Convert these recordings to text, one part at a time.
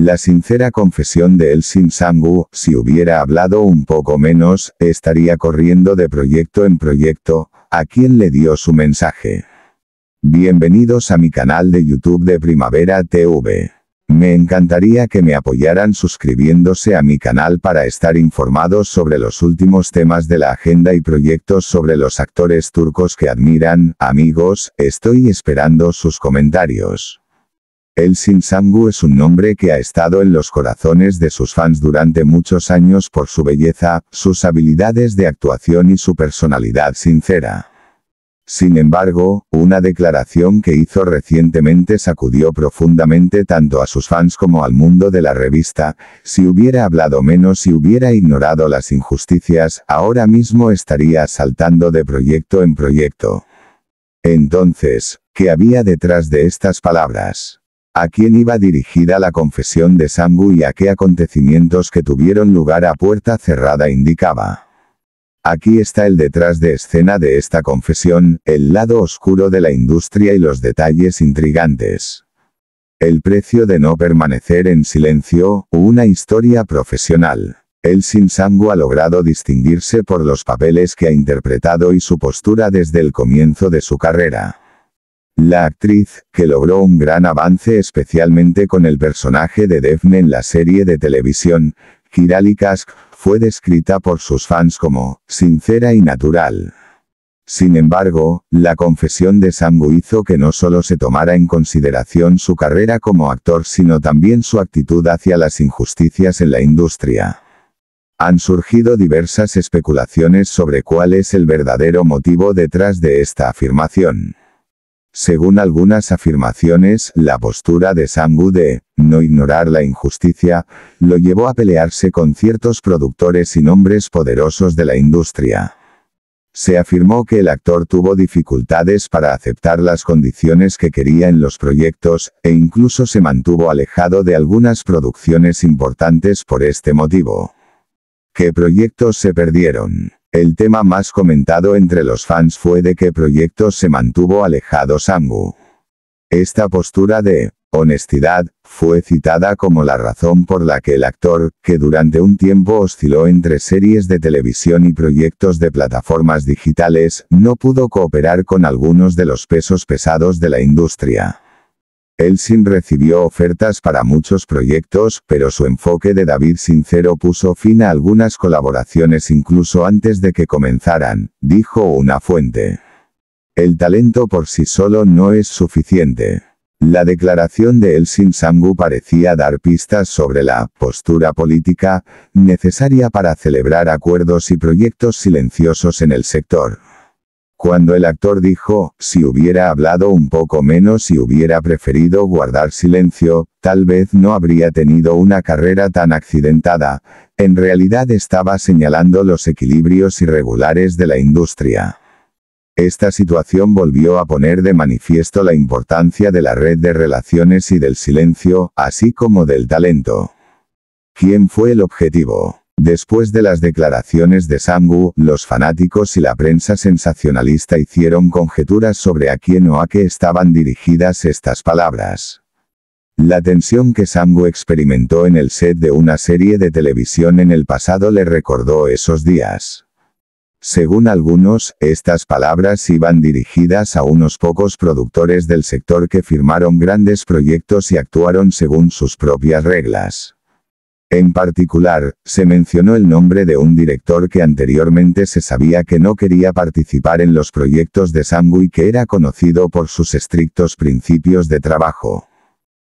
La sincera confesión de El Sangu, si hubiera hablado un poco menos, estaría corriendo de proyecto en proyecto, a quien le dio su mensaje. Bienvenidos a mi canal de YouTube de Primavera TV. Me encantaría que me apoyaran suscribiéndose a mi canal para estar informados sobre los últimos temas de la agenda y proyectos sobre los actores turcos que admiran, amigos, estoy esperando sus comentarios. El Sangu es un nombre que ha estado en los corazones de sus fans durante muchos años por su belleza, sus habilidades de actuación y su personalidad sincera. Sin embargo, una declaración que hizo recientemente sacudió profundamente tanto a sus fans como al mundo de la revista, si hubiera hablado menos y hubiera ignorado las injusticias, ahora mismo estaría saltando de proyecto en proyecto. Entonces, ¿qué había detrás de estas palabras? a quién iba dirigida la confesión de Sangu y a qué acontecimientos que tuvieron lugar a puerta cerrada indicaba. Aquí está el detrás de escena de esta confesión, el lado oscuro de la industria y los detalles intrigantes. El precio de no permanecer en silencio, una historia profesional. sin Sangu ha logrado distinguirse por los papeles que ha interpretado y su postura desde el comienzo de su carrera. La actriz, que logró un gran avance especialmente con el personaje de Defne en la serie de televisión, Kirali Kask, fue descrita por sus fans como sincera y natural. Sin embargo, la confesión de Sangu hizo que no solo se tomara en consideración su carrera como actor, sino también su actitud hacia las injusticias en la industria. Han surgido diversas especulaciones sobre cuál es el verdadero motivo detrás de esta afirmación. Según algunas afirmaciones, la postura de Sambu de no ignorar la injusticia lo llevó a pelearse con ciertos productores y nombres poderosos de la industria. Se afirmó que el actor tuvo dificultades para aceptar las condiciones que quería en los proyectos, e incluso se mantuvo alejado de algunas producciones importantes por este motivo. ¿Qué proyectos se perdieron? El tema más comentado entre los fans fue de qué proyectos se mantuvo alejado Sangu. Esta postura de honestidad fue citada como la razón por la que el actor, que durante un tiempo osciló entre series de televisión y proyectos de plataformas digitales, no pudo cooperar con algunos de los pesos pesados de la industria. Elsin recibió ofertas para muchos proyectos, pero su enfoque de David Sincero puso fin a algunas colaboraciones incluso antes de que comenzaran, dijo una fuente. El talento por sí solo no es suficiente. La declaración de Elsin Sangu parecía dar pistas sobre la postura política necesaria para celebrar acuerdos y proyectos silenciosos en el sector. Cuando el actor dijo, si hubiera hablado un poco menos y hubiera preferido guardar silencio, tal vez no habría tenido una carrera tan accidentada, en realidad estaba señalando los equilibrios irregulares de la industria. Esta situación volvió a poner de manifiesto la importancia de la red de relaciones y del silencio, así como del talento. ¿Quién fue el objetivo? Después de las declaraciones de Samgu, los fanáticos y la prensa sensacionalista hicieron conjeturas sobre a quién o a qué estaban dirigidas estas palabras. La tensión que Samgu experimentó en el set de una serie de televisión en el pasado le recordó esos días. Según algunos, estas palabras iban dirigidas a unos pocos productores del sector que firmaron grandes proyectos y actuaron según sus propias reglas. En particular, se mencionó el nombre de un director que anteriormente se sabía que no quería participar en los proyectos de y que era conocido por sus estrictos principios de trabajo.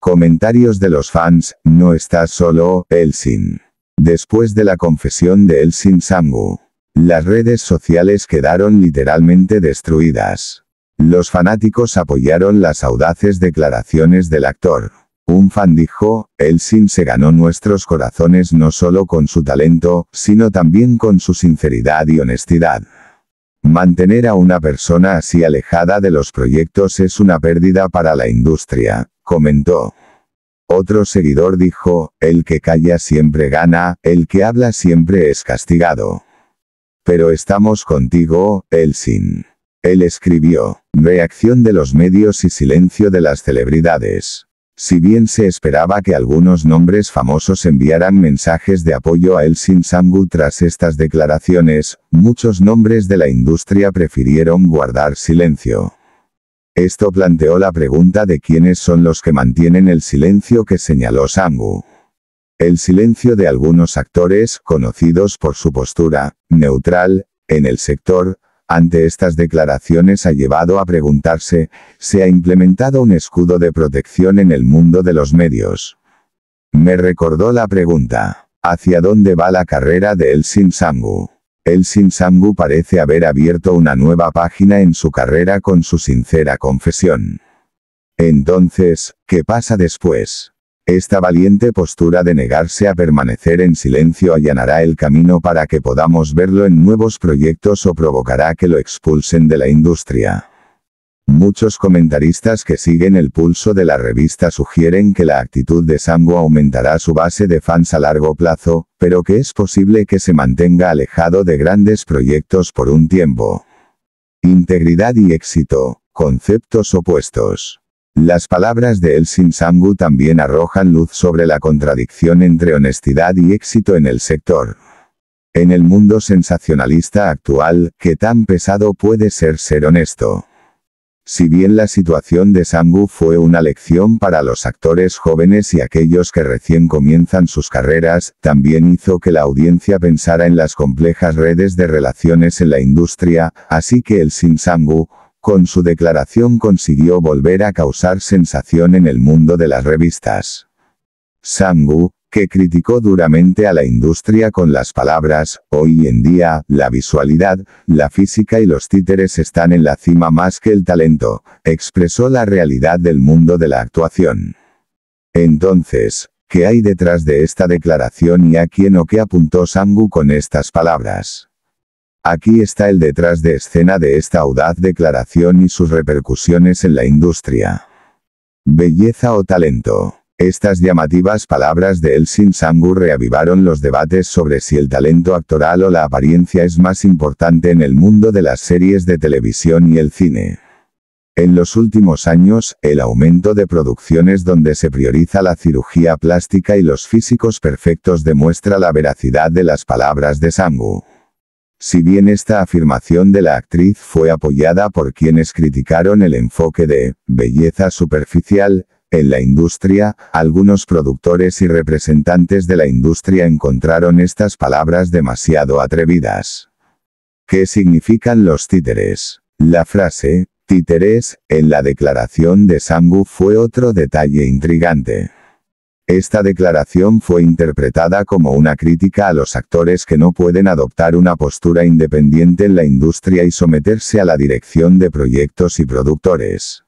Comentarios de los fans, no está solo, Elsin. Después de la confesión de Elsin woo las redes sociales quedaron literalmente destruidas. Los fanáticos apoyaron las audaces declaraciones del actor. Un fan dijo, Elsin se ganó nuestros corazones no solo con su talento, sino también con su sinceridad y honestidad. Mantener a una persona así alejada de los proyectos es una pérdida para la industria, comentó. Otro seguidor dijo, el que calla siempre gana, el que habla siempre es castigado. Pero estamos contigo, Elsin. Él escribió, reacción de los medios y silencio de las celebridades. Si bien se esperaba que algunos nombres famosos enviaran mensajes de apoyo a Elsin Sangu tras estas declaraciones, muchos nombres de la industria prefirieron guardar silencio. Esto planteó la pregunta de quiénes son los que mantienen el silencio que señaló Sangu. El silencio de algunos actores, conocidos por su postura, neutral, en el sector, ante estas declaraciones ha llevado a preguntarse, ¿se ha implementado un escudo de protección en el mundo de los medios? Me recordó la pregunta, ¿hacia dónde va la carrera de Elsin Sangu? Elsin Sangu parece haber abierto una nueva página en su carrera con su sincera confesión. Entonces, ¿qué pasa después? Esta valiente postura de negarse a permanecer en silencio allanará el camino para que podamos verlo en nuevos proyectos o provocará que lo expulsen de la industria. Muchos comentaristas que siguen el pulso de la revista sugieren que la actitud de Sango aumentará su base de fans a largo plazo, pero que es posible que se mantenga alejado de grandes proyectos por un tiempo. Integridad y éxito, conceptos opuestos. Las palabras de Elsin Sangu también arrojan luz sobre la contradicción entre honestidad y éxito en el sector. En el mundo sensacionalista actual, ¿qué tan pesado puede ser ser honesto? Si bien la situación de Sangu fue una lección para los actores jóvenes y aquellos que recién comienzan sus carreras, también hizo que la audiencia pensara en las complejas redes de relaciones en la industria, así que el Sin Sambu, con su declaración consiguió volver a causar sensación en el mundo de las revistas. Sangu, que criticó duramente a la industria con las palabras, hoy en día, la visualidad, la física y los títeres están en la cima más que el talento, expresó la realidad del mundo de la actuación. Entonces, ¿qué hay detrás de esta declaración y a quién o qué apuntó Sangu con estas palabras? Aquí está el detrás de escena de esta audaz declaración y sus repercusiones en la industria. Belleza o talento. Estas llamativas palabras de Elsin Sangu reavivaron los debates sobre si el talento actoral o la apariencia es más importante en el mundo de las series de televisión y el cine. En los últimos años, el aumento de producciones donde se prioriza la cirugía plástica y los físicos perfectos demuestra la veracidad de las palabras de Sangu. Si bien esta afirmación de la actriz fue apoyada por quienes criticaron el enfoque de belleza superficial, en la industria, algunos productores y representantes de la industria encontraron estas palabras demasiado atrevidas. ¿Qué significan los títeres? La frase, títeres, en la declaración de Sangu fue otro detalle intrigante. Esta declaración fue interpretada como una crítica a los actores que no pueden adoptar una postura independiente en la industria y someterse a la dirección de proyectos y productores.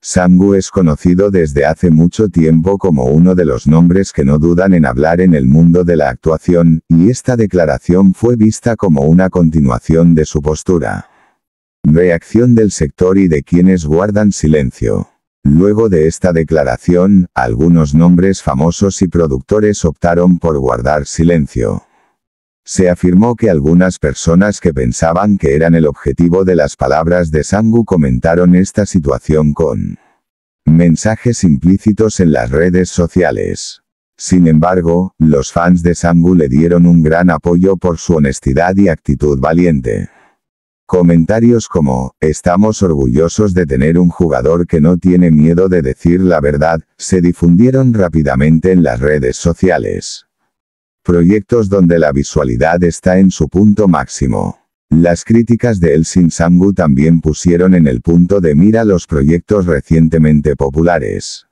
Sangu es conocido desde hace mucho tiempo como uno de los nombres que no dudan en hablar en el mundo de la actuación, y esta declaración fue vista como una continuación de su postura. Reacción del sector y de quienes guardan silencio. Luego de esta declaración, algunos nombres famosos y productores optaron por guardar silencio. Se afirmó que algunas personas que pensaban que eran el objetivo de las palabras de Sangu comentaron esta situación con mensajes implícitos en las redes sociales. Sin embargo, los fans de Sangu le dieron un gran apoyo por su honestidad y actitud valiente. Comentarios como, estamos orgullosos de tener un jugador que no tiene miedo de decir la verdad, se difundieron rápidamente en las redes sociales. Proyectos donde la visualidad está en su punto máximo. Las críticas de Elsin Sangu también pusieron en el punto de mira los proyectos recientemente populares.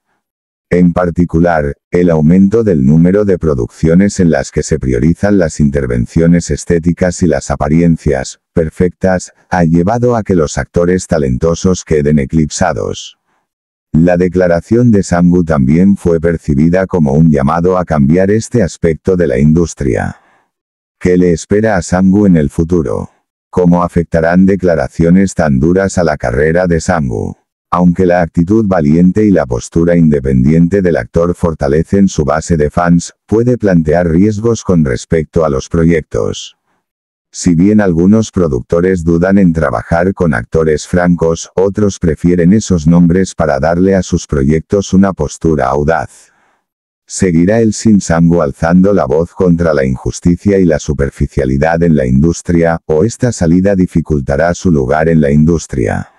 En particular, el aumento del número de producciones en las que se priorizan las intervenciones estéticas y las apariencias perfectas, ha llevado a que los actores talentosos queden eclipsados. La declaración de Sangu también fue percibida como un llamado a cambiar este aspecto de la industria. ¿Qué le espera a Sangu en el futuro? ¿Cómo afectarán declaraciones tan duras a la carrera de Sangu? Aunque la actitud valiente y la postura independiente del actor fortalecen su base de fans, puede plantear riesgos con respecto a los proyectos. Si bien algunos productores dudan en trabajar con actores francos, otros prefieren esos nombres para darle a sus proyectos una postura audaz. Seguirá el sinsango alzando la voz contra la injusticia y la superficialidad en la industria, o esta salida dificultará su lugar en la industria.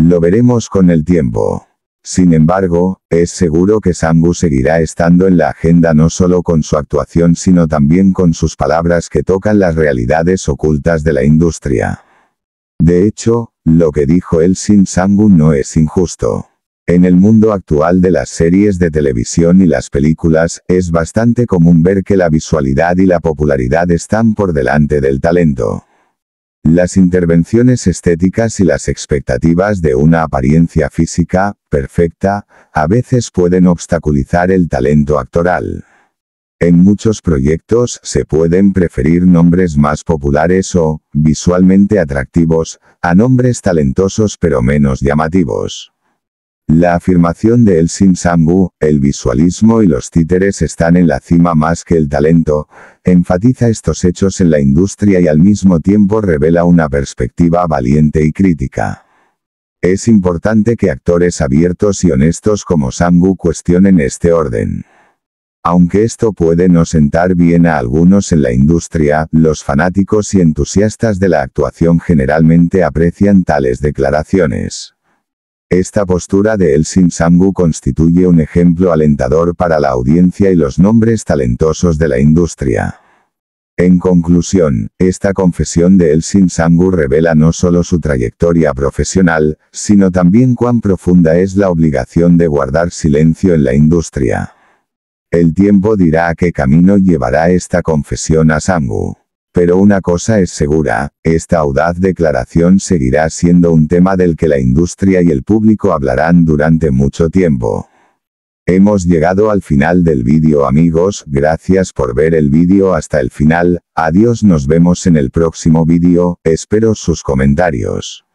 Lo veremos con el tiempo. Sin embargo, es seguro que Sangu seguirá estando en la agenda no solo con su actuación sino también con sus palabras que tocan las realidades ocultas de la industria. De hecho, lo que dijo él sin Sangu no es injusto. En el mundo actual de las series de televisión y las películas, es bastante común ver que la visualidad y la popularidad están por delante del talento. Las intervenciones estéticas y las expectativas de una apariencia física, perfecta, a veces pueden obstaculizar el talento actoral. En muchos proyectos se pueden preferir nombres más populares o, visualmente atractivos, a nombres talentosos pero menos llamativos. La afirmación de El Sangu, el visualismo y los títeres están en la cima más que el talento, Enfatiza estos hechos en la industria y al mismo tiempo revela una perspectiva valiente y crítica. Es importante que actores abiertos y honestos como Sangu cuestionen este orden. Aunque esto puede no sentar bien a algunos en la industria, los fanáticos y entusiastas de la actuación generalmente aprecian tales declaraciones. Esta postura de Elsin Sangu constituye un ejemplo alentador para la audiencia y los nombres talentosos de la industria. En conclusión, esta confesión de Elsin Sangu revela no solo su trayectoria profesional, sino también cuán profunda es la obligación de guardar silencio en la industria. El tiempo dirá a qué camino llevará esta confesión a Sangu. Pero una cosa es segura, esta audaz declaración seguirá siendo un tema del que la industria y el público hablarán durante mucho tiempo. Hemos llegado al final del vídeo amigos, gracias por ver el vídeo hasta el final, adiós nos vemos en el próximo vídeo, espero sus comentarios.